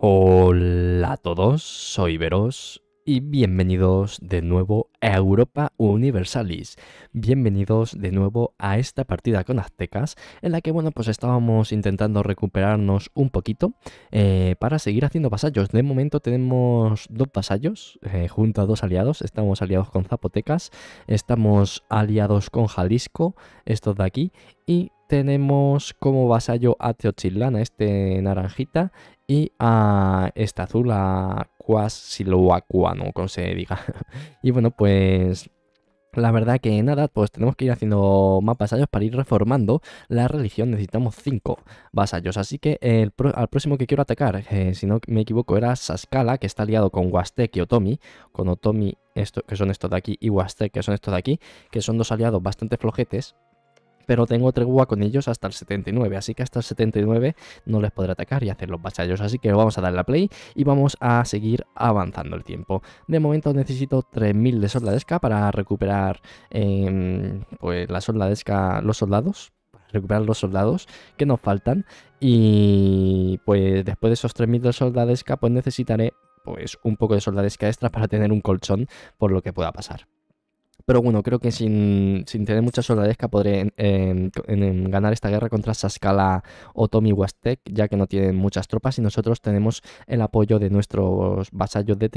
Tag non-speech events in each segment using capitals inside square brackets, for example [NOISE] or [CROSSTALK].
Hola a todos, soy Veros y bienvenidos de nuevo a Europa Universalis. Bienvenidos de nuevo a esta partida con aztecas en la que, bueno, pues estábamos intentando recuperarnos un poquito eh, para seguir haciendo vasallos. De momento tenemos dos vasallos eh, junto a dos aliados. Estamos aliados con zapotecas, estamos aliados con Jalisco, estos de aquí, y tenemos como vasallo a Teochitlán, este naranjita, y a esta azul, a Quasiloacua, no como se diga. [LAUGHS] y bueno, pues la verdad que nada, pues tenemos que ir haciendo más vasallos para ir reformando la religión. Necesitamos cinco vasallos. Así que al próximo que quiero atacar, eh, si no me equivoco, era Saskala, que está aliado con Huastec y Otomi. Con Otomi, esto, que son estos de aquí, y Huastec, que son estos de aquí. Que son dos aliados bastante flojetes, pero tengo tregua con ellos hasta el 79, así que hasta el 79 no les podré atacar y hacer los vasallos, así que vamos a darle la play y vamos a seguir avanzando el tiempo. De momento necesito 3000 de soldadesca para recuperar em, pues la soldadesca, los soldados, recuperar los soldados que nos faltan y pues después de esos 3.000 de soldadesca pues necesitaré pues un poco de soldadesca extra para tener un colchón por lo que pueda pasar. Pero bueno, creo que sin, tener mucha soldadesca podré ganar esta guerra contra Saskala Otomi Wastec, ya que no tienen muchas tropas y nosotros tenemos el apoyo de nuestros vasallos de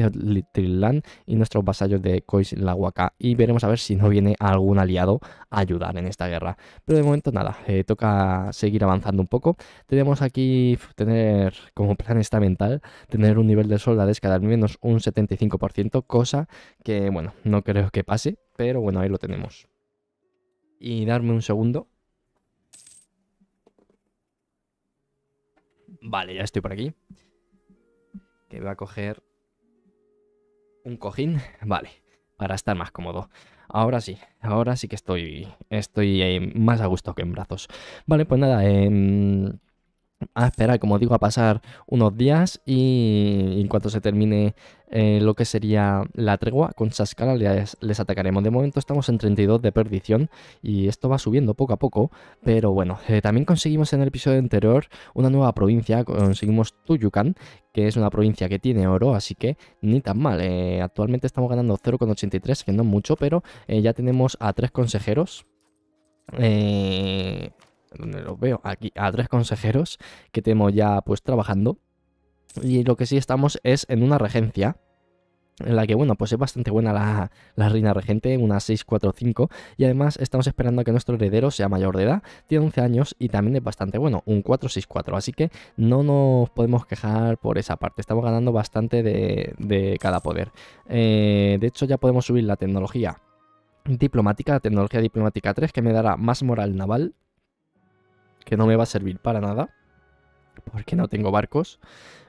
Trilland y nuestros vasallos de Lahuaca. Y veremos a ver si no viene algún aliado a ayudar en esta guerra. Pero de momento nada, eh, toca seguir avanzando un poco. Tenemos aquí tener como plan mental tener un nivel de soldadesca de al menos un 75%, cosa que bueno, no creo que pase, pero bueno, ahí lo tenemos. Y darme un segundo. Vale, ya estoy por aquí. Que voy a coger un cojín, [LAUGHS] vale, para estar más cómodo. Ahora sí, ahora sí que estoy, estoy eh, más a gusto que en brazos. Vale, pues nada, em, a esperar, como digo, a pasar unos días y en cuanto se termine eh, lo que sería la tregua. Con Shaskala les, atacaremos. De momento estamos en 32 de perdición y esto va subiendo poco a poco. Pero bueno, eh, también conseguimos en el episodio anterior una nueva provincia. Conseguimos Tuyukan, que es una provincia que tiene oro, así que ni tan mal. Eh, actualmente estamos ganando 0,83, que no mucho, pero ya tenemos a tres consejeros. ¿Dónde los veo aquí a tres consejeros que tenemos ya pues trabajando y lo que sí estamos es en una regencia en la que, bueno, pues es bastante buena la, reina regente, una 645, y además estamos esperando a que nuestro heredero sea mayor de edad, tiene 11 años y también es bastante bueno, un 464, así que no nos podemos quejar por esa parte, estamos ganando bastante de, cada poder. Eh, de hecho, ya podemos subir la tecnología diplomática, la tecnología diplomática 3, que me dará más moral naval, que no me va a servir para nada porque no tengo barcos,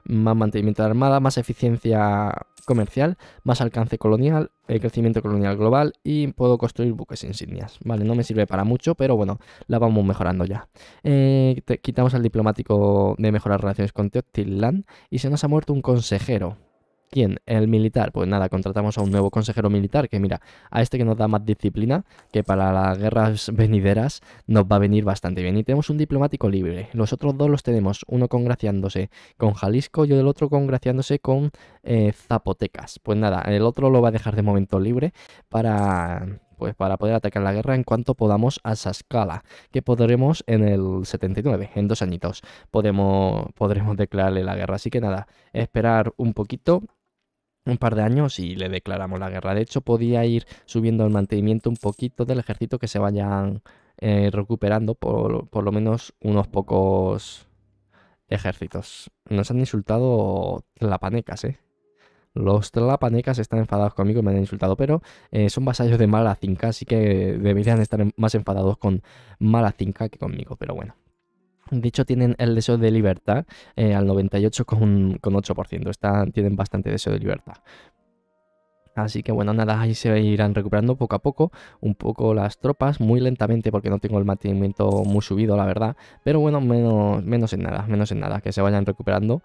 más mantenimiento de armada, más eficiencia comercial, más alcance colonial, crecimiento colonial global y puedo construir buques insignias. Vale, no me sirve para mucho, pero bueno, la vamos mejorando ya. Eh, quitamos al diplomático de mejorar relaciones con Teotihuacán y se nos ha muerto un consejero. ¿Quién? El militar. Pues nada, contratamos a un nuevo consejero militar que mira, a este que nos da más disciplina, que para las guerras [LAUGHS] venideras nos va a venir bastante bien. Y tenemos un diplomático libre. Los otros dos los tenemos, uno congraciándose con Jalisco y el otro congraciándose con eh, Zapotecas. Pues nada, el otro lo va a dejar de momento libre para pues para poder atacar la guerra en cuanto podamos a esa escala, que podremos en el 79, en dos añitos, podemos, podremos declararle la guerra. Así que nada, esperar un poquito un par de años y le declaramos la guerra. De hecho, podía ir subiendo el mantenimiento un poquito del ejército que se vayan eh, recuperando por, lo menos unos pocos ejércitos. Nos han insultado tlapanecas, ¿eh? Los tlapanecas están enfadados conmigo y me han insultado, pero eh, son vasallos de mala Cinca, así que deberían estar más enfadados con mala Cinca que conmigo, pero bueno. De hecho, tienen el deseo de libertad eh, al 98,8%. tienen bastante deseo de libertad. Así que bueno, nada, ahí se irán recuperando poco a poco, un poco las tropas, muy lentamente porque no tengo el mantenimiento muy subido, la verdad. Pero bueno, menos, menos en nada, menos en nada, que se vayan recuperando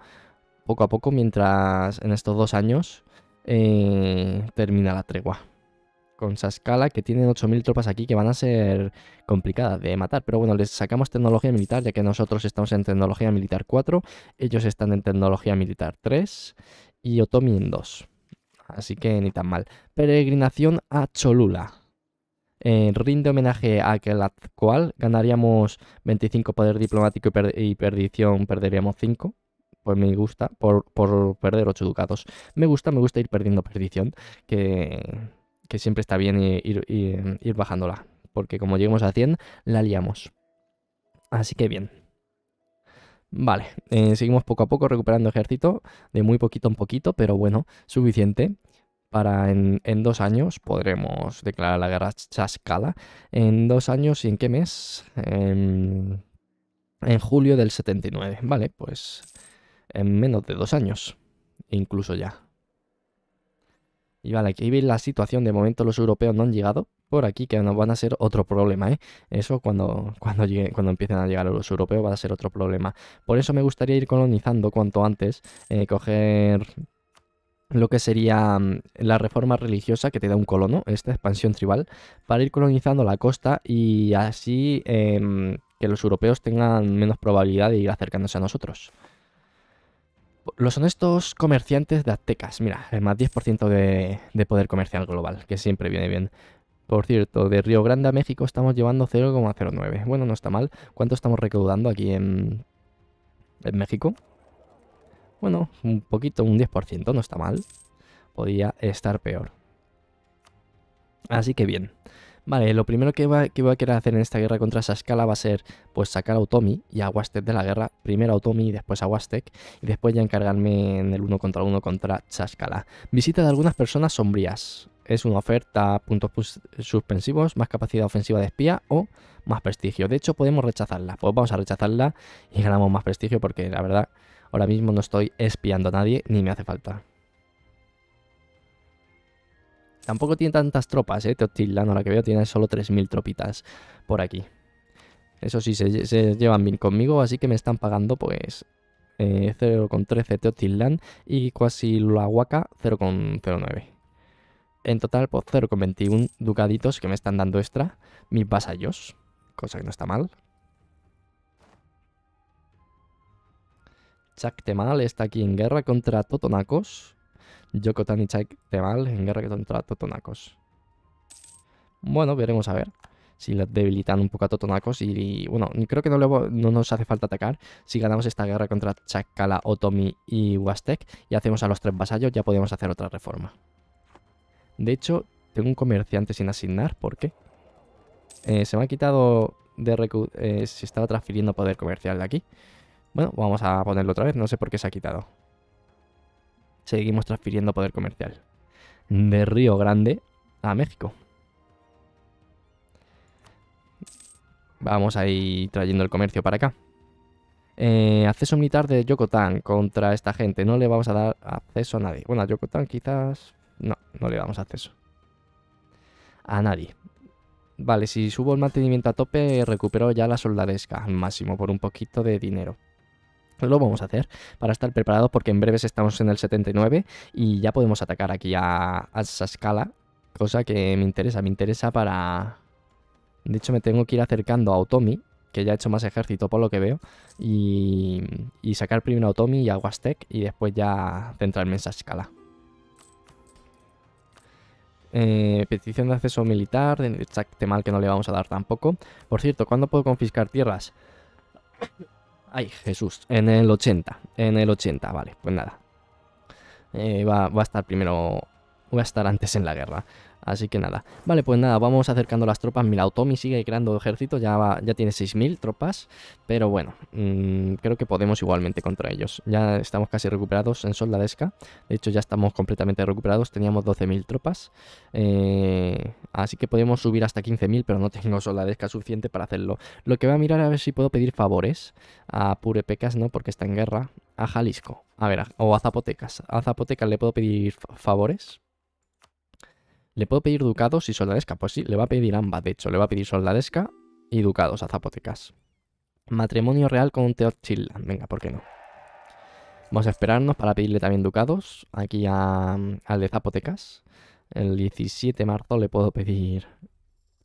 poco a poco mientras en estos dos años eh, termina la tregua con Saskala, que tienen 8.000 tropas aquí que van a ser complicadas de matar. Pero bueno, les sacamos tecnología militar, ya que nosotros estamos en tecnología militar 4, ellos están en tecnología militar 3 y Otomi en 2. Así que ni tan mal. Peregrinación a Cholula. Eh, rinde homenaje a cual ganaríamos 25 poder diplomático y, perdición perderíamos 5 pues me gusta, por, por perder 8 ducados. Me gusta, me gusta ir perdiendo perdición, que que siempre está bien ir, bajándola, porque como lleguemos a 100, la liamos. Así que bien. Vale, eh, seguimos poco a poco recuperando ejército, de muy poquito en poquito, pero bueno, suficiente para en, dos años podremos declarar la guerra chascada En dos años y en qué mes? en julio del 79. Vale, pues en menos de dos años, incluso ya. Y vale, aquí veis la situación. De momento los europeos no han llegado por aquí, que nos van a ser otro problema, ¿eh? Eso cuando, [LAUGHS] cuando, llegue, cuando empiecen a llegar los europeos va a ser otro problema. Por eso me gustaría ir colonizando cuanto antes, eh, coger lo que sería mm, la reforma religiosa que te da un colono, esta expansión tribal, para ir colonizando la costa y así em, que los europeos tengan menos probabilidad de ir acercándose a nosotros los honestos comerciantes de aztecas. Mira, el más 10% de, de poder comercial global, que siempre viene bien. Por cierto, de Río Grande a México estamos llevando 0,09. Bueno, no está mal. ¿Cuánto estamos recaudando aquí en, en México? Bueno, un poquito, un 10%, no está mal. Podía estar peor. Así que bien. Vale, lo primero que voy a querer hacer en esta guerra contra Saskala va a ser pues sacar a Otomi y a Wastec de la guerra. Primero a Otomi y después a Huastec y después ya encargarme en el uno contra uno contra Saskala. Visita de algunas personas sombrías. Es una oferta, puntos suspensivos, más capacidad ofensiva de espía o más prestigio. De hecho, podemos rechazarla. Pues vamos a rechazarla y ganamos más prestigio porque la verdad, ahora mismo no estoy espiando a nadie ni me hace falta. Tampoco tiene tantas tropas, ¿eh? Teotitlán, ahora que veo, tiene solo 3.000 tropitas por aquí. Eso sí, se, llevan bien conmigo, así que me están pagando, pues, 0,13 eh, Teotitlán y casi Lulahuaca 0,09. En total, pues 0,21 ducaditos que me están dando extra mis vasallos, cosa que no está mal. mal está aquí en guerra contra Totonacos. Yokotan y Chaik Temal en guerra contra Totonacos. Bueno, veremos a ver si le debilitan un poco a Totonacos y, bueno, creo que no, nos hace falta atacar. Si ganamos esta guerra contra Chacala, Otomi y Huastec y hacemos a los tres vasallos, ya podemos hacer otra reforma. De hecho, tengo un comerciante sin asignar, ¿por qué? Eh, se me ha quitado de eh, se estaba transfiriendo poder comercial de aquí. Bueno, vamos a ponerlo otra vez, no sé por qué se ha quitado seguimos transfiriendo poder comercial de Río Grande a México. Vamos a ir trayendo el comercio para acá. Eh, acceso militar de Yokotan contra esta gente. No le vamos a dar acceso a nadie. Bueno, a quizás... No, no le damos acceso. A nadie. Vale, si subo el mantenimiento a tope, recupero ya la soldadesca máximo por un poquito de dinero lo vamos a hacer para estar preparados porque en breves estamos en el 79 y ya podemos atacar aquí a, a escala. cosa que me interesa, me interesa para... De hecho me tengo que ir acercando a Otomi, que ya ha hecho más ejército por lo que veo, y, sacar primero a Otomi y a y después ya centrarme en Saskala. Eh, petición de acceso militar, de mal que no le vamos a dar tampoco. Por cierto, ¿cuándo puedo confiscar tierras? Ay, Jesús. En el 80. En el 80, vale. Pues nada. Eh, va, a estar primero... Va a estar antes en la guerra. Así que nada. Vale, pues nada, vamos acercando las tropas. Mira, Otomi sigue creando ejército, ya, ya tiene 6.000 tropas. Pero bueno, mm, creo que podemos igualmente contra ellos. Ya estamos casi recuperados en Soldadesca. De hecho, ya estamos completamente recuperados. Teníamos 12.000 tropas. Eh, así que podemos subir hasta 15.000, pero no tengo Soldadesca suficiente para hacerlo. Lo que voy a mirar a ver si puedo pedir favores a Purepecas, ¿no? Porque está en guerra. A Jalisco. A ver, o a Zapotecas. A Zapotecas le puedo pedir favores ¿Le puedo pedir ducados y soldadesca? Pues sí, le va a pedir ambas, de hecho. Le va a pedir soldadesca y ducados a Zapotecas. Matrimonio real con un Venga, ¿por qué no? Vamos a esperarnos para pedirle también ducados aquí a, mm, al de Zapotecas. El 17 de marzo le puedo pedir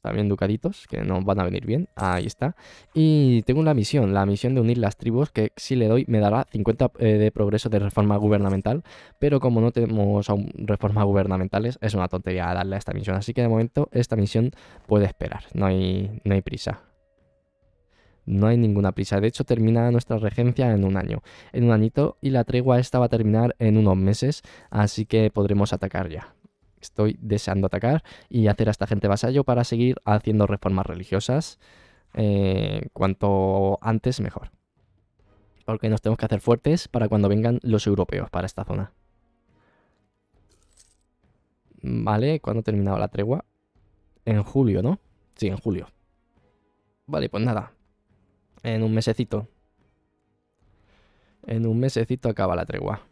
también ducaditos, que no van a venir bien. Ahí está. Y tengo una misión, la misión de unir las tribus, que si le doy me dará 50 eh, de progreso de reforma gubernamental, pero como no tenemos aún reformas gubernamentales, es una tontería darle a esta misión. Así que de momento esta misión puede esperar, no hay, no hay prisa. No hay ninguna prisa. De hecho, termina nuestra regencia en un año. En un añito. Y la tregua esta va a terminar en unos meses. Así que podremos atacar ya estoy deseando atacar y hacer a esta gente vasallo para seguir haciendo reformas religiosas. Eh, cuanto antes, mejor. Porque nos tenemos que hacer fuertes para cuando vengan los europeos para esta zona. Vale, ¿cuándo terminaba la tregua? En julio, ¿no? Sí, en julio. Vale, pues nada. En un mesecito. En un mesecito acaba la tregua.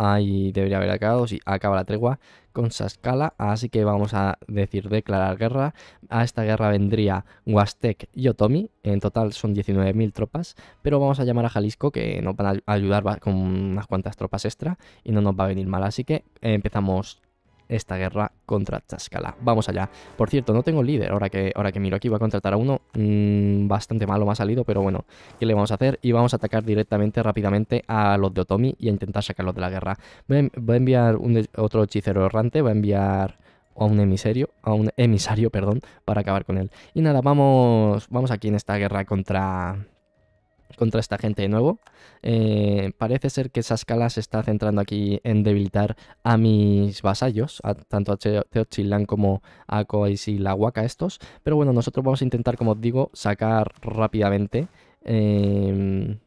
Ahí debería haber acabado, sí, acaba la tregua con Saskala, así que vamos a decir declarar guerra. A esta guerra vendría Huastec y Otomi, en total son 19.000 tropas, pero vamos a llamar a Jalisco que nos van a ayudar con unas cuantas tropas extra y no nos va a venir mal, así que eh, empezamos esta guerra contra Tlaxcala. Vamos allá. Por cierto, no tengo líder, ahora que, ahora que miro aquí, voy a contratar a uno mm, bastante malo, me ha salido, pero bueno, ¿qué le vamos a hacer? Y vamos a atacar directamente, rápidamente, a los de Otomi y a intentar sacarlos de la guerra. Voy a, enviar un, otro hechicero errante, voy a enviar a un emisario, a un emisario, perdón, para acabar con él. Y nada, vamos, vamos aquí en esta guerra contra contra esta gente de nuevo. Eh, parece ser que esa escala se está centrando aquí en debilitar a mis vasallos, tanto a Teochilán como a Koais y la Huaca estos. Pero bueno, nosotros vamos a intentar, como os digo, sacar rápidamente... Em,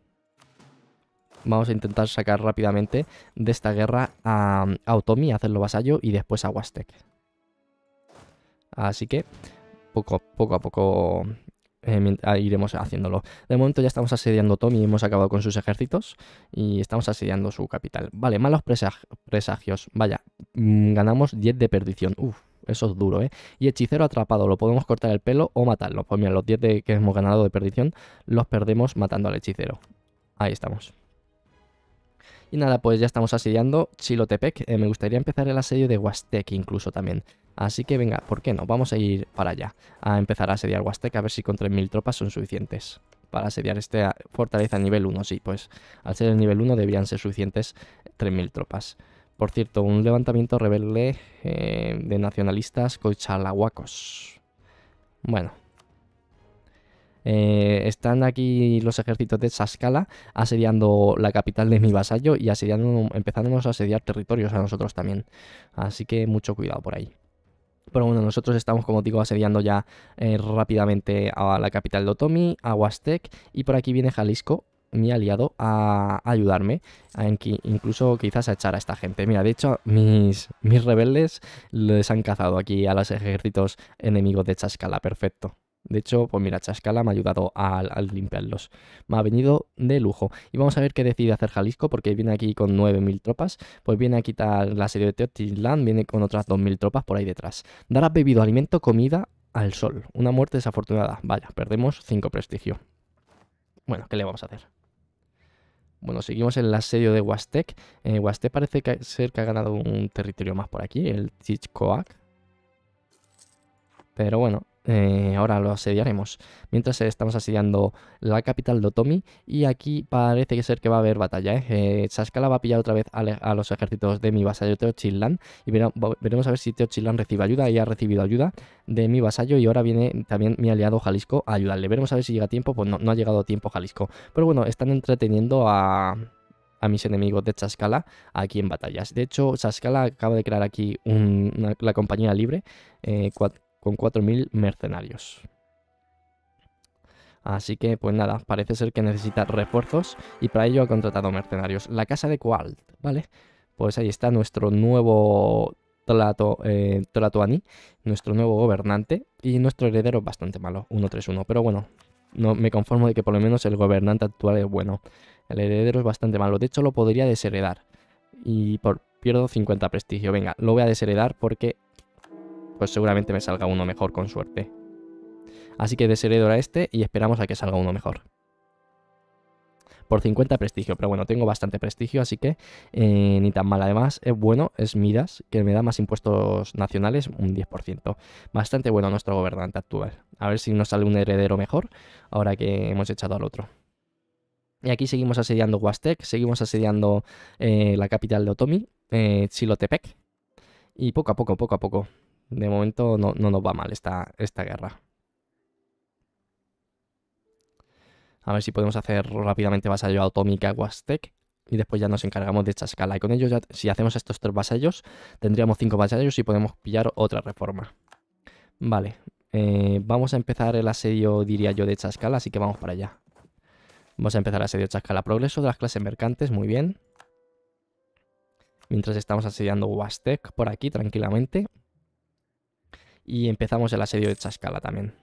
vamos a intentar sacar rápidamente de esta guerra a, Otomi, hacerlo vasallo, y después a Huastec. Así que poco, poco a poco eh, ah, iremos haciéndolo. De momento ya estamos asediando Tommy, hemos acabado con sus ejércitos y estamos asediando su capital. Vale, malos presagios. Vaya, mm, ganamos 10 de perdición. Uf, eso es duro, ¿eh? Y hechicero atrapado, lo podemos cortar el pelo o matarlo. Pues mira, los 10 que hemos ganado de perdición los perdemos matando al hechicero. Ahí estamos. Y nada, pues ya estamos asediando Chilotepec. Eh, me gustaría empezar el asedio de Huastec incluso también. Así que venga, ¿por qué no? Vamos a ir para allá, a empezar a asediar Huastec, a ver si con 3.000 tropas son suficientes para asediar esta ah, fortaleza a nivel 1. Sí, pues al ser el nivel 1 deberían ser suficientes 3.000 tropas. Por cierto, un levantamiento rebelde eh, de nacionalistas cochalahuacos. Bueno, eh, están aquí los ejércitos de Tlaxcala asediando la capital de mi vasallo y asediando, empezándonos a asediar territorios a nosotros también. Así que mucho cuidado por ahí. Pero bueno, nosotros estamos, como digo, asediando ya eh, rápidamente a la capital de Otomi, a Huastec, y por aquí viene Jalisco, mi aliado, a ayudarme, incluso quizás a echar a esta gente. Mira, de hecho, mis, mis rebeldes les han cazado aquí a los ejércitos enemigos de Chascala, perfecto. De hecho, pues mira, Chascala me ha ayudado a, limpiarlos. Me ha venido de lujo. Y vamos a ver qué decide hacer Jalisco, porque viene aquí con 9.000 tropas. Pues viene a quitar la serie de Teotitlán. viene con otras 2.000 tropas por ahí detrás. Darás bebido alimento, comida al sol. Una muerte desafortunada. Vaya, perdemos 5 prestigio. Bueno, ¿qué le vamos a hacer? Bueno, seguimos en el asedio de Huastec. Eh, Huastec parece que, ser que ha ganado un territorio más por aquí, el Chichcoac. Pero bueno, eh, ahora lo asediaremos. Mientras estamos asediando la capital de Otomi. Y aquí parece que ser que va a haber batalla. ¿eh? eh va a pillar otra vez a, los ejércitos de mi vasallo Teochitlán. Y veremos a ver si Teochitlán recibe ayuda. Y ha recibido ayuda de mi vasallo. Y ahora viene también mi aliado Jalisco a ayudarle. Veremos a ver si llega a tiempo. Pues no, ha llegado a tiempo Jalisco. Pero bueno, están entreteniendo a mis enemigos de Chascala aquí en batallas. De hecho, Chascala acaba de crear aquí la compañía libre, eh, con 4.000 mercenarios. Así que, pues nada, parece ser que necesita refuerzos y para ello ha contratado mercenarios. La casa de Qualt, ¿vale? Pues ahí está nuestro nuevo Tlato, eh, nuestro nuevo gobernante y nuestro heredero bastante malo, 131. Pero bueno, no me conformo de que por lo menos el gobernante actual es bueno. El heredero es bastante malo, de hecho lo podría desheredar y por, pierdo 50 prestigio. Venga, lo voy a desheredar porque pues seguramente me salga uno mejor con suerte. Así que a este y esperamos a que salga uno mejor. Por 50 prestigio, pero bueno, tengo bastante prestigio, así que eh, ni tan mal. Además, es bueno, es Midas, que me da más impuestos nacionales, un 10%. Bastante bueno nuestro gobernante actual. A ver si nos sale un heredero mejor, ahora que hemos echado al otro. Y aquí seguimos asediando Huastec, seguimos asediando eh, la capital de Otomi, Chilotepec. Eh, y poco a poco, poco a poco, de momento no, nos va mal esta, esta guerra. A ver si podemos hacer rápidamente vasallo autómica, Guastec Y después ya nos encargamos de Chascala. Y con ellos, si hacemos estos tres vasallos, tendríamos cinco vasallos y podemos pillar otra reforma. Vale. Eh, vamos a empezar el asedio, diría yo, de Chascala. Así que vamos para allá. Vamos a empezar el asedio de Chascala. Progreso de las clases mercantes. Muy bien. Mientras estamos asediando Guastec por aquí tranquilamente y empezamos el asedio de Chascala también.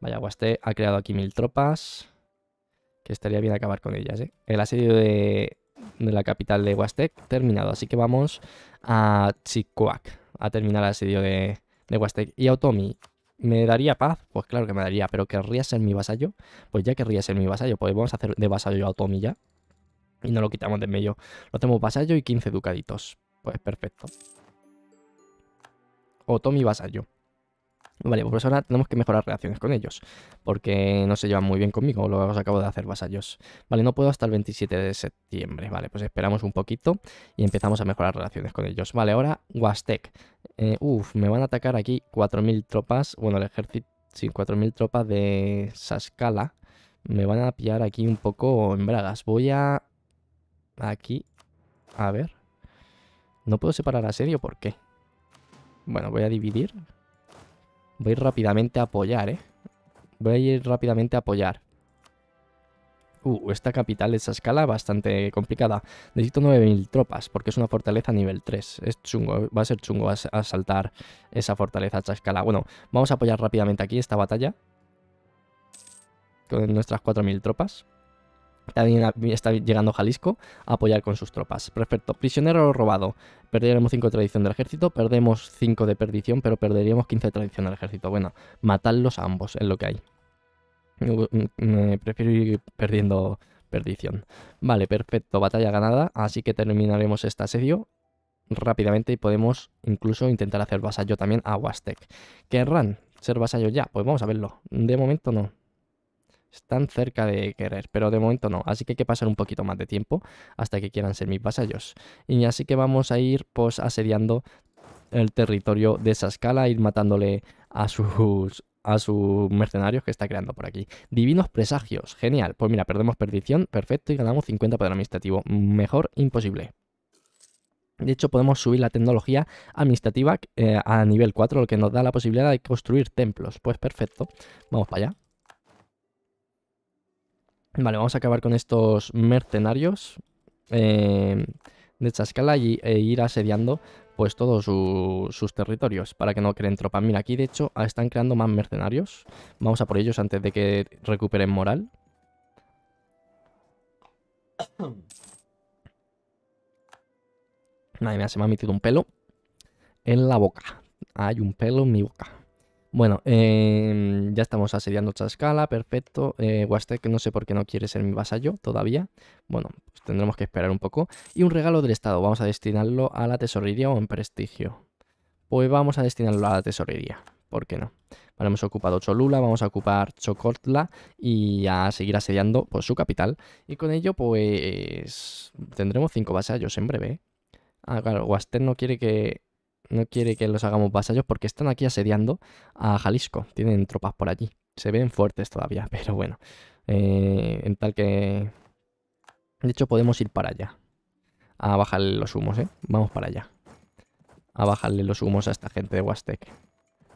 Vaya, Huastec ha creado aquí mil tropas, que estaría bien acabar con ellas. ¿eh? El asedio de, la capital de Huastec terminado, así que vamos a Chicoac a terminar el asedio de, Huastec. Y Otomi? ¿me daría paz? Pues claro que me daría, pero ¿querría ser mi vasallo? Pues ya querría ser mi vasallo, pues vamos a hacer de vasallo a Otomi ya. Y no lo quitamos de medio. Lo tenemos vasallo y 15 ducaditos. Pues perfecto o Tommy Vasallo. Vale, pues ahora tenemos que mejorar relaciones con ellos, porque no se llevan muy bien conmigo, lo os acabo de hacer vasallos. Vale, no puedo hasta el 27 de septiembre, vale, pues esperamos un poquito y empezamos a mejorar relaciones con ellos. Vale, ahora Huastec. Eh, uf, me van a atacar aquí 4.000 tropas, bueno, el ejército, sin 4.000 tropas de Saskala. Me van a pillar aquí un poco en bragas. Voy a... aquí, a ver. No puedo separar a serio, ¿por qué? Bueno, voy a dividir. Voy a rápidamente a apoyar, ¿eh? Voy a ir rápidamente a apoyar. Uh, esta capital de esa escala bastante complicada. Necesito 9.000 tropas porque es una fortaleza nivel 3. Es chungo, va a ser chungo asaltar esa fortaleza a esa escala. Bueno, vamos a apoyar rápidamente aquí esta batalla. Con nuestras 4.000 tropas. También está llegando Jalisco a apoyar con sus tropas. Perfecto, prisionero robado. Perderemos 5 de tradición del ejército, perdemos 5 de perdición, pero perderíamos 15 de tradición del ejército. Bueno, matadlos a ambos, es lo que hay. Mm, prefiero ir perdiendo perdición. Vale, perfecto, batalla ganada, así que terminaremos este asedio rápidamente y podemos incluso intentar hacer vasallo también a Huastec. ¿Querrán ser vasallo ya? Pues vamos a verlo. De momento no, están cerca de querer, pero de momento no. Así que hay que pasar un poquito más de tiempo hasta que quieran ser mis vasallos. Y así que vamos a ir pues asediando el territorio de esa escala, ir matándole a sus a sus mercenarios que está creando por aquí. Divinos presagios, genial. Pues mira, perdemos perdición, perfecto, y ganamos 50 poder administrativo. Mejor imposible. De hecho, podemos subir la tecnología administrativa eh, a nivel 4, lo que nos da la posibilidad de construir templos. Pues perfecto, vamos para allá. Vale, vamos a acabar con estos mercenarios eh, de Chascala y, e ir asediando pues todos sus territorios para que no creen tropas. Mira, aquí de hecho ah, están creando más mercenarios. Vamos a por ellos antes de que recuperen moral. Madre mía, se me ha metido un pelo en la boca. Hay un pelo en mi boca. Bueno, em, ya estamos asediando otra perfecto. Eh, no sé por qué no quiere ser mi vasallo todavía. Bueno, pues tendremos que esperar un poco. Y un regalo del Estado, vamos a destinarlo a la tesorería o en prestigio. Pues vamos a destinarlo a la tesorería, ¿por qué no? Vale, hemos ocupado Cholula, vamos a ocupar Chocotla y a seguir asediando pues, su capital. Y con ello, pues tendremos cinco vasallos en breve. Ah, claro, Huastec no quiere que no quiere que los hagamos vasallos porque están aquí asediando a Jalisco. Tienen tropas por allí. Se ven fuertes todavía, [LAUGHS] pero bueno. Eh, en tal que... De hecho, podemos ir para allá. A bajarle los humos, ¿eh? Vamos para allá. A bajarle los humos a esta gente de Huastec.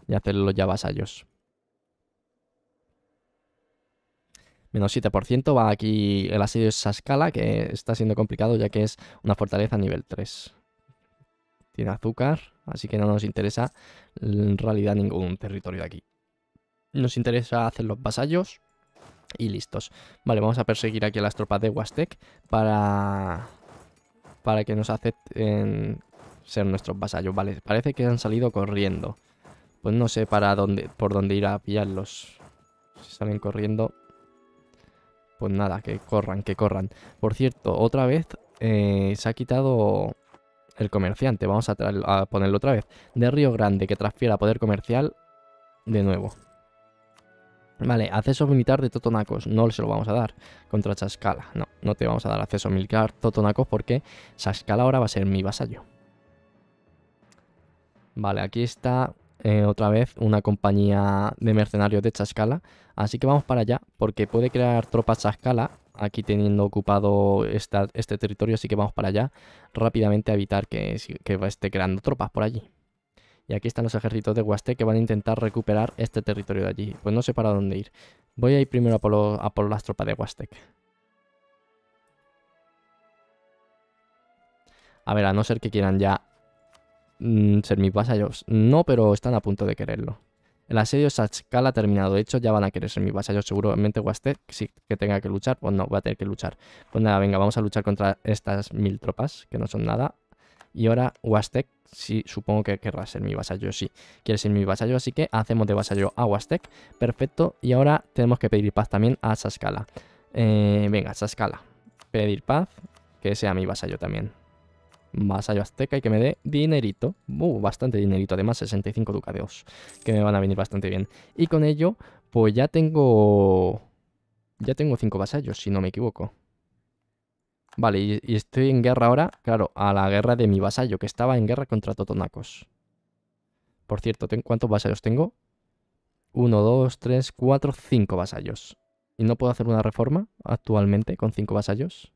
Y hacerlos ya vasallos. menos 7%. Va aquí el asedio de Saskala, que está siendo complicado ya que es una fortaleza nivel 3. Tiene azúcar así que no nos interesa en realidad ningún territorio de aquí. Nos interesa hacer los vasallos y listos. Vale, vamos a perseguir aquí a las tropas de Huastec para, para que nos acepten ser nuestros vasallos. Vale, parece que han salido corriendo. Pues no sé para dónde, por dónde ir a pillarlos. Si salen corriendo, pues nada, que corran, que corran. Por cierto, otra vez eh, se ha quitado el comerciante, vamos a, ponerlo otra vez, de Río Grande que transfiera poder comercial de nuevo. Vale, acceso militar de Totonacos, no se lo vamos a dar contra Chascala, no, no te vamos a dar acceso militar Totonacos porque Chascala ahora va a ser mi vasallo. Vale, aquí está eh, otra vez una compañía de mercenarios de Chascala, así que vamos para allá porque puede crear tropas Chascala aquí teniendo ocupado esta, este territorio, así que vamos para allá rápidamente a evitar que, que esté creando tropas por allí. Y aquí están los ejércitos de Huastec que van a intentar recuperar este territorio de allí. Pues no sé para dónde ir. Voy a ir primero a por, las tropas de Huastec. A ver, a no ser que quieran ya mm, ser mis vasallos. No, pero están a punto de quererlo. El asedio Sascala ha terminado. De hecho, ya van a querer ser mi vasallo. Seguramente Wastek si que tenga que luchar, pues no, va a tener que luchar. Pues nada, venga, vamos a luchar contra estas mil tropas, que no son nada. Y ahora Huastec, sí, supongo que querrá ser mi vasallo, sí. Quiere ser mi vasallo, así que hacemos de vasallo a Huastec. Perfecto. Y ahora tenemos que pedir paz también a Sascala. Eh, venga, Sascala. Pedir paz, que sea mi vasallo también vasallo azteca y que me dé dinerito, uh, bastante dinerito, además 65 ducadeos, que me van a venir bastante bien. Y con ello, pues ya tengo... Ya tengo 5 vasallos, si no me equivoco. Vale, y, estoy en guerra ahora, claro, a la guerra de mi vasallo, que estaba en guerra contra Totonacos. Por cierto, ¿cuántos vasallos tengo? 1, 2, 3, 4, 5 vasallos. ¿Y no puedo hacer una reforma actualmente con 5 vasallos?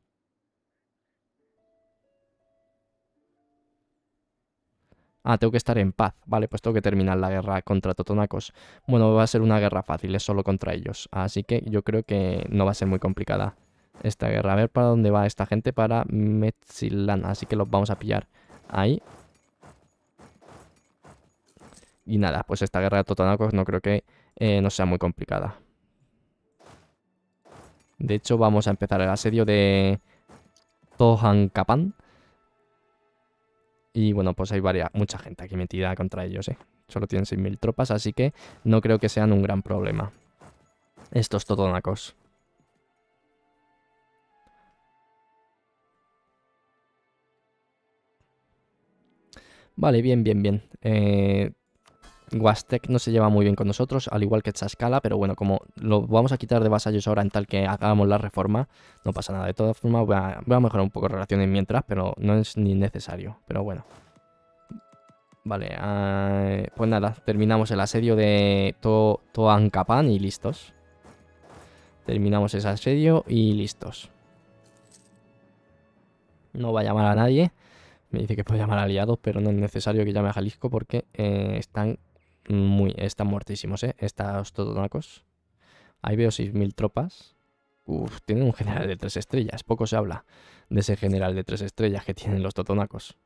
Ah, tengo que estar en paz. Vale, pues tengo que terminar la guerra contra Totonacos. Bueno, va a ser una guerra fácil, es solo contra ellos. Así que yo creo que no va a ser muy complicada esta guerra. A ver para dónde va esta gente, para Metzilán. Así que los vamos a pillar ahí. Y nada, pues esta guerra de Totonacos no creo que eh, no sea muy complicada. De hecho, vamos a empezar el asedio de Tohankapan. Y bueno, pues hay varias, mucha gente aquí metida contra ellos, ¿eh? Solo tienen 6.000 tropas, así que no creo que sean un gran problema. Estos totonacos. Vale, bien, bien, bien. Eh, Guastec no se lleva muy bien con nosotros, al igual que Chascala, pero bueno, como lo vamos a quitar de vasallos ahora en tal que hagamos la reforma, no pasa nada. De todas formas, voy a, mejorar un poco relaciones mientras, pero no es ni necesario. Pero bueno. Vale, ah, pues nada, terminamos el asedio de to Toancapan y listos. Terminamos ese asedio y listos. No va a llamar a nadie. Me dice que puede llamar a aliados, pero no es necesario que llame a Jalisco porque eh, están muy, están muertísimos, ¿eh? Estos totonacos. Ahí veo 6.000 tropas. Uf, tienen un general de tres estrellas. Poco se habla de ese general de tres estrellas que tienen los totonacos.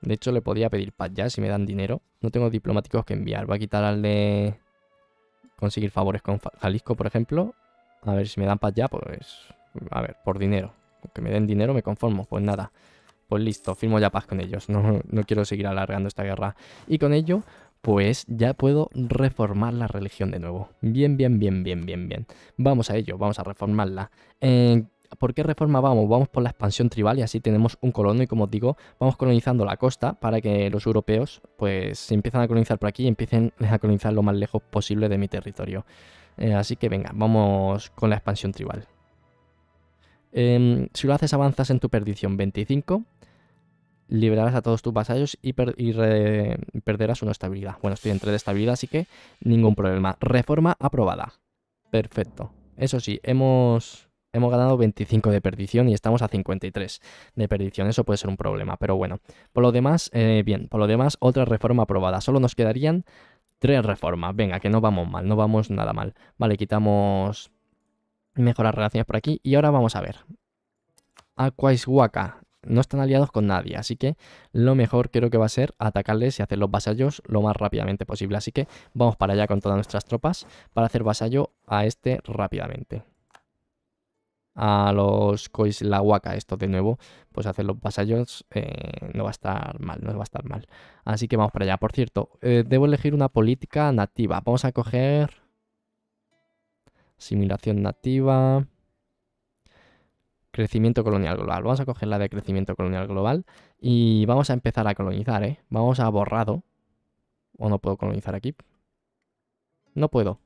De hecho, le podría pedir paz ya si me dan dinero. No tengo diplomáticos que enviar. Voy a quitar al de conseguir favores con Jalisco, por ejemplo. A ver si me dan paz ya, pues... A ver, por dinero. Que me den dinero me conformo. Pues nada pues listo, firmo ya paz con ellos, no, quiero seguir alargando esta guerra. Y con ello, pues ya puedo reformar la religión de nuevo. Bien, bien, bien, bien, bien, bien. Vamos a ello, vamos a reformarla. Eh, ¿Por qué reforma vamos? Vamos por la expansión tribal y así tenemos un colono y como os digo, vamos colonizando la costa para que los europeos pues se empiezan a colonizar por aquí y empiecen a colonizar lo más lejos posible de mi territorio. Eh, así que venga, vamos con la expansión tribal. Em, si lo haces avanzas en tu perdición 25, liberarás a todos tus vasallos y, perderás una estabilidad. Bueno, estoy en 3 de estabilidad, así que ningún problema. Reforma aprobada. Perfecto. Eso sí, hemos, hemos ganado 25 de perdición y estamos a 53 de perdición. Eso puede ser un problema, pero bueno. Por lo demás, eh, bien, por lo demás, otra reforma aprobada. Solo nos quedarían tres reformas. Venga, que no vamos mal, no vamos nada mal. Vale, quitamos mejorar relaciones por aquí. Y ahora vamos a ver. A Waka. No están aliados con nadie, así que lo mejor creo que va a ser atacarles y hacer los vasallos lo más rápidamente posible. Así que vamos para allá con todas nuestras tropas para hacer vasallo a este rápidamente. A los Coislahuaca, Esto de nuevo, pues hacer los vasallos eh, no va a estar mal, no va a estar mal. Así que vamos para allá. Por cierto, eh, debo elegir una política nativa. Vamos a coger asimilación nativa, crecimiento colonial global. Vamos a coger la de crecimiento colonial global y vamos a empezar a colonizar, ¿eh? Vamos a borrado. ¿O no puedo colonizar aquí? No puedo.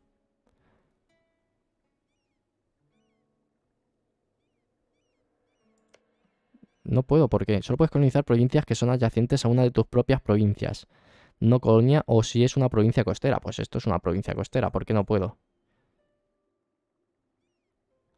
No puedo, ¿por qué? solo puedes colonizar provincias que son adyacentes a una de tus propias provincias. No colonia, o si es una provincia costera. Pues esto es una provincia costera, ¿por qué no puedo?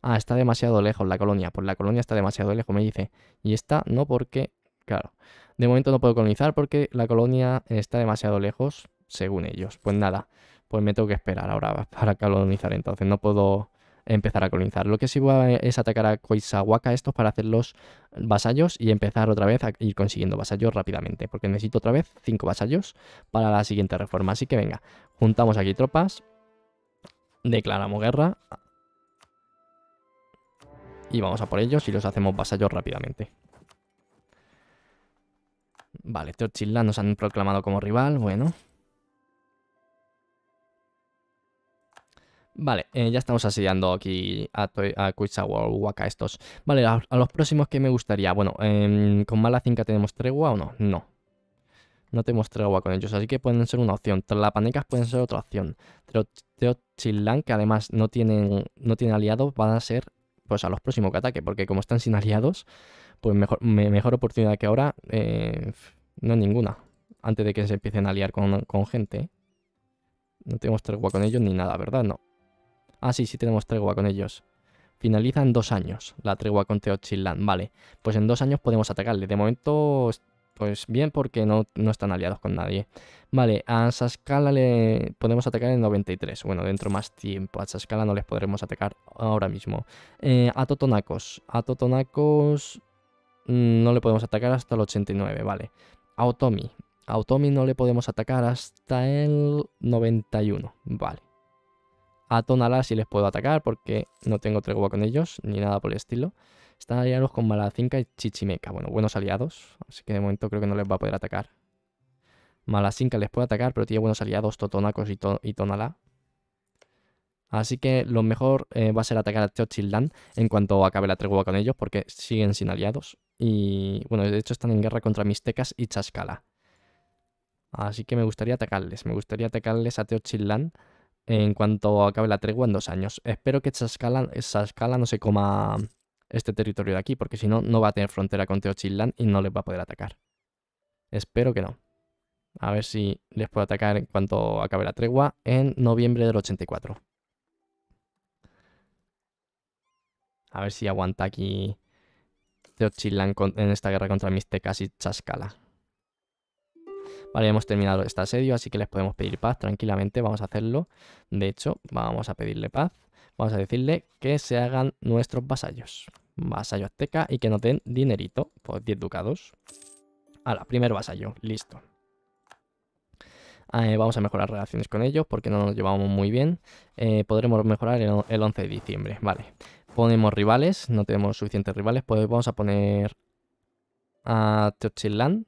ah, está demasiado lejos la colonia, pues la colonia está demasiado lejos, me dice, y esta no porque, claro, de momento no puedo colonizar porque la colonia está demasiado lejos, según ellos. Pues nada, pues me tengo que esperar ahora [LAUGHS] para colonizar, entonces no puedo empezar a colonizar. Lo que sí voy a es atacar a Coisahuaca estos para hacerlos vasallos y empezar otra vez a ir consiguiendo vasallos rápidamente, porque necesito otra vez 5 vasallos para la siguiente reforma. Así que venga, juntamos aquí tropas, declaramos guerra, y vamos a por ellos y los hacemos vasallos rápidamente. Vale, Teotihuacán nos han proclamado como rival, bueno. Vale, eh, ya estamos asediando aquí a, a o estos. Vale, a, los próximos que me gustaría. Bueno, em, ¿con mala cinca tenemos tregua o no? No. No tenemos tregua con ellos, así que pueden ser una opción. Tlapanecas pueden ser otra opción. Teochilán, que además no tienen, no tienen aliados, van a ser pues a los próximos que ataque, porque como están sin aliados, pues mejor, mejor oportunidad que ahora eh, no ninguna, antes de que se empiecen a aliar con, gente. No tenemos tregua con ellos ni nada, ¿verdad? No. Ah, sí, sí tenemos tregua con ellos. Finaliza en dos años la tregua con Teochitlán, vale. Pues en dos años podemos atacarle. De momento pues bien, porque no, están aliados con nadie. Vale, a Saskala le podemos atacar en 93. Bueno, dentro más tiempo. A Saskala no les podremos atacar ahora mismo. Eh, a Totonacos. A Totonacos mm, no le podemos atacar hasta el 89, vale. A Otomi. A Otomi no le podemos atacar hasta el 91, vale. A Tonalá sí les puedo atacar porque no tengo tregua con ellos, ni nada por el estilo. Están aliados con Malacinca y Chichimeca. Bueno, buenos aliados, así que de momento creo que no les va a poder atacar. Malacinca les puede atacar, pero tiene buenos aliados, Totonacos y, Tonalá. Así que lo mejor eh, va a ser atacar a Teochilan en cuanto acabe la tregua con ellos, porque siguen sin aliados. Y bueno, de hecho están en guerra contra Mistecas y Chascala. Así que me gustaría atacarles. Me gustaría atacarles a Teochillán en cuanto acabe la tregua en dos años. Espero que Chascala, Chascala no se coma este territorio de aquí, porque si no, no va a tener frontera con Teochitlán y no les va a poder atacar. Espero que no. A ver si les puedo atacar en cuanto acabe la tregua en noviembre del 84. A ver si aguanta aquí Teochitlán en esta guerra contra Mixtecas y Chascala. Vale, hemos terminado este asedio, así que les podemos pedir paz tranquilamente. Vamos a hacerlo. De hecho, vamos a pedirle paz vamos a decirle que se hagan nuestros vasallos. Vasallo azteca y que nos den dinerito, pues 10 ducados. la primer vasallo, listo. Eh, vamos a mejorar relaciones con ellos porque no nos llevamos muy bien. Eh, podremos mejorar el, 11 de diciembre, vale. Ponemos rivales, no tenemos suficientes rivales, pues vamos a poner a Teochilán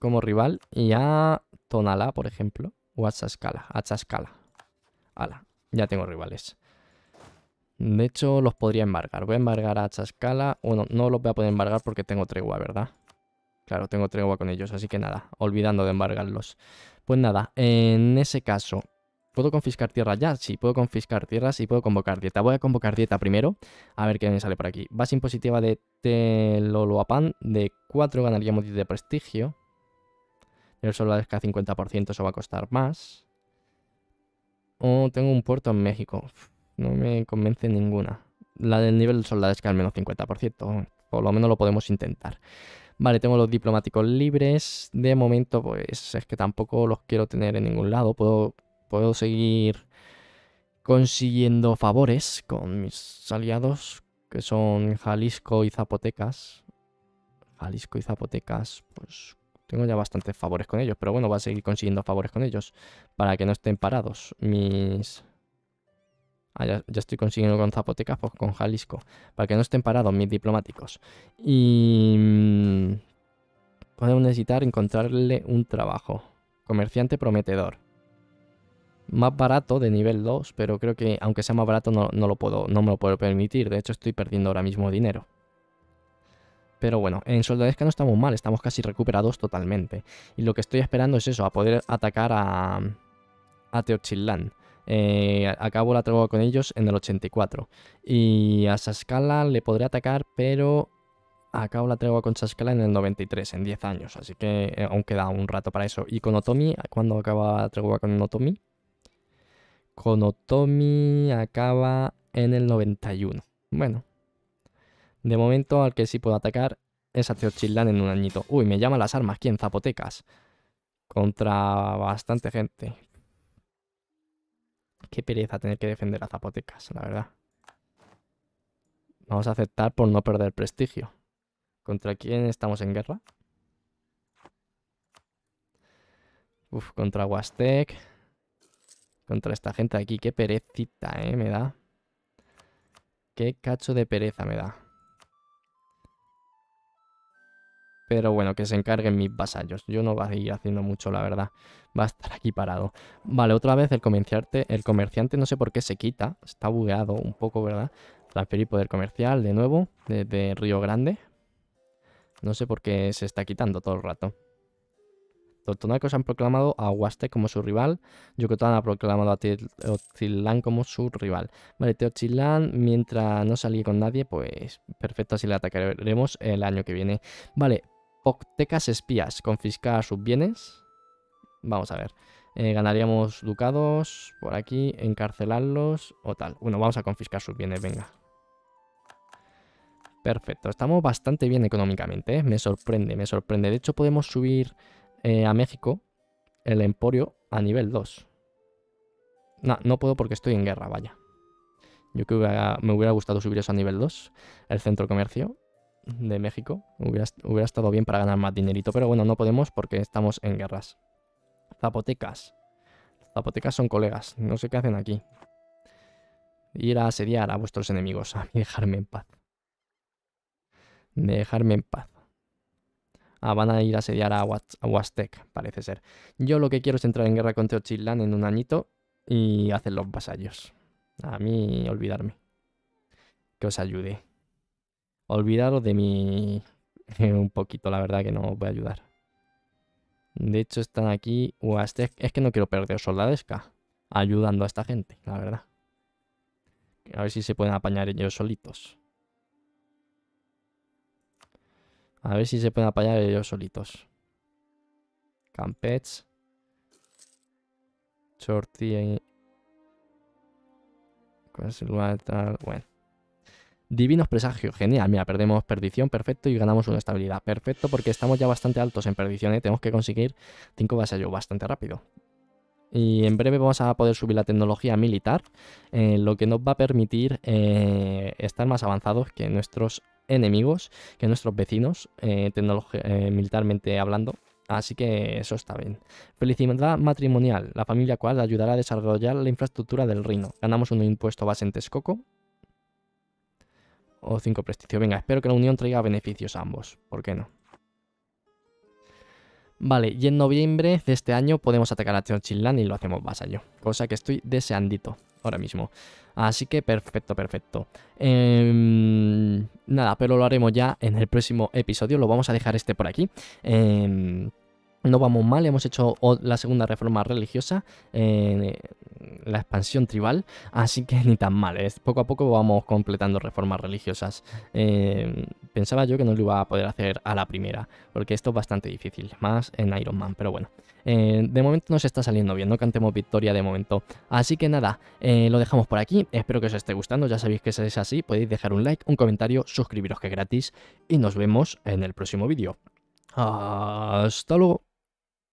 como rival y a Tonala, por ejemplo, o a Chascala, a Chascala. Ala, ya tengo rivales. De hecho, los podría embargar. Voy a embargar a Chascala. Bueno, no los voy a poder embargar porque tengo tregua, ¿verdad? Claro, tengo tregua con ellos, así que nada, olvidando de embargarlos. Pues nada, en ese caso, ¿puedo confiscar tierras ya? Sí, puedo confiscar tierras y puedo convocar dieta. Voy a convocar dieta primero, a ver qué me sale por aquí. Base impositiva de Teloloapan de 4, ganaríamos 10 de prestigio. El solo a 50%, eso va a costar más. Oh, tengo un puerto en México. No me convence ninguna. La del nivel de es que al menos 50%. Por lo menos lo podemos intentar. Vale, tengo los diplomáticos libres. De momento, pues es que tampoco los quiero tener en ningún lado. Puedo, puedo seguir consiguiendo favores con mis aliados, que son Jalisco y Zapotecas. Jalisco y Zapotecas, pues tengo ya bastantes favores con ellos, pero bueno, voy a seguir consiguiendo favores con ellos para que no estén parados mis... Ah, ya, estoy consiguiendo con Zapotecas, pues, con Jalisco, para que no estén parados mis diplomáticos. Y... Podemos mm, necesitar encontrarle un trabajo. Comerciante prometedor. Más barato de nivel 2, pero creo que aunque sea más barato no lo puedo, no me lo puedo permitir. De hecho estoy perdiendo ahora mismo dinero. Pero bueno, en soldadesca no estamos mal, estamos casi recuperados totalmente. Y lo que estoy esperando es eso, a poder atacar a, a eh, acabo la tregua con ellos en el 84. Y a Saskala le podré atacar, pero acabo la tregua con Saskala en el 93, en 10 años. Así que eh, aún queda un rato para eso. ¿Y con Otomi? ¿Cuándo acaba la tregua con Otomi? Con Otomi acaba en el 91. Bueno, de momento, al que sí puedo atacar es a Teochilán en un añito. Uy, me llaman las armas ¿Quién? Zapotecas. Contra bastante gente. Qué pereza tener que defender a Zapotecas, la verdad. Vamos a aceptar por no perder prestigio. ¿Contra quién estamos en guerra? Uf, contra Huastec. Contra esta gente aquí. Qué perecita, eh, me da. Qué cacho de pereza me da. Pero bueno, que se encarguen mis vasallos. Yo no voy a ir haciendo mucho, la verdad. Va a estar aquí parado. Vale, otra vez el comerciante, el comerciante no sé por qué se quita. Está bugueado un poco, ¿verdad? Transferir poder comercial de nuevo desde Río Grande. No sé por qué se está quitando todo el rato. Totonacos han proclamado a Huaste como su rival. Yucatán ha proclamado a Teotitlán como su rival. Vale, Teotitlán, mientras no salí con nadie, pues perfecto, así le atacaremos el año que viene. Vale, octecas espías, confiscar sus bienes. Vamos a ver. Eh, ganaríamos ducados por aquí, encarcelarlos o tal. Bueno, vamos a confiscar sus bienes, venga. Perfecto, estamos bastante bien económicamente, ¿eh? me sorprende, me sorprende. De hecho, podemos subir eh, a México el emporio a nivel 2. No, no puedo porque estoy en guerra, vaya. Yo creo que me hubiera gustado subir eso a nivel 2, el centro comercio de México. Hubiera, hubiera estado bien para ganar más dinerito, pero bueno, no podemos porque estamos en guerras. Zapotecas. Zapotecas son colegas, no sé qué hacen aquí. Ir a asediar a vuestros enemigos, a mí dejarme en paz. Dejarme en paz. Ah, van a ir a asediar a, Huastec, parece ser. Yo lo que quiero es entrar en guerra contra Teochitlán en un añito y hacer los vasallos. A mí, olvidarme. Que os ayude. Olvidaros de mí [LAUGHS] un poquito, la verdad que no os voy a ayudar. De hecho, están aquí... Este, es que no quiero perder soldadesca ayudando a esta gente, la verdad. A ver si se pueden apañar ellos solitos. A ver si se pueden apañar ellos solitos. Campets. Shorty. Bueno. Divinos presagios, genial. Mira, perdemos perdición, perfecto, y ganamos una estabilidad. Perfecto, porque estamos ya bastante altos en perdición, y ¿eh? Tenemos que conseguir 5 vasallos bastante rápido. Y en breve vamos a poder subir la tecnología militar, eh, lo que nos va a permitir eh, estar más avanzados que nuestros enemigos, que nuestros vecinos, militarmente hablando. Así que eso está bien. Felicidad matrimonial. La familia cual ayudará a desarrollar la infraestructura del reino. Ganamos un impuesto base en o 5 prestigio. Venga, espero que la unión traiga beneficios a ambos. ¿Por qué no? Vale, y en noviembre de este año podemos atacar a Churchillán y lo hacemos vasallo. Cosa que estoy deseandito ahora mismo. Así que perfecto, perfecto. Em, nada, pero lo haremos ya en el próximo episodio. Lo vamos a dejar este por aquí. Em, no vamos mal, hemos hecho la segunda reforma religiosa, eh, la expansión tribal, así que ni tan mal, poco a poco vamos completando reformas religiosas. Em, pensaba yo que no lo iba a poder hacer a la primera, porque esto es bastante difícil, más en Iron Man, pero bueno. Eh, de momento nos está saliendo bien, no cantemos victoria de momento. Así que nada, eh, lo dejamos por aquí, espero que os esté gustando, ya sabéis que si es así, podéis dejar un like, un comentario, suscribiros que es gratis, y nos vemos en el próximo vídeo. Hasta luego.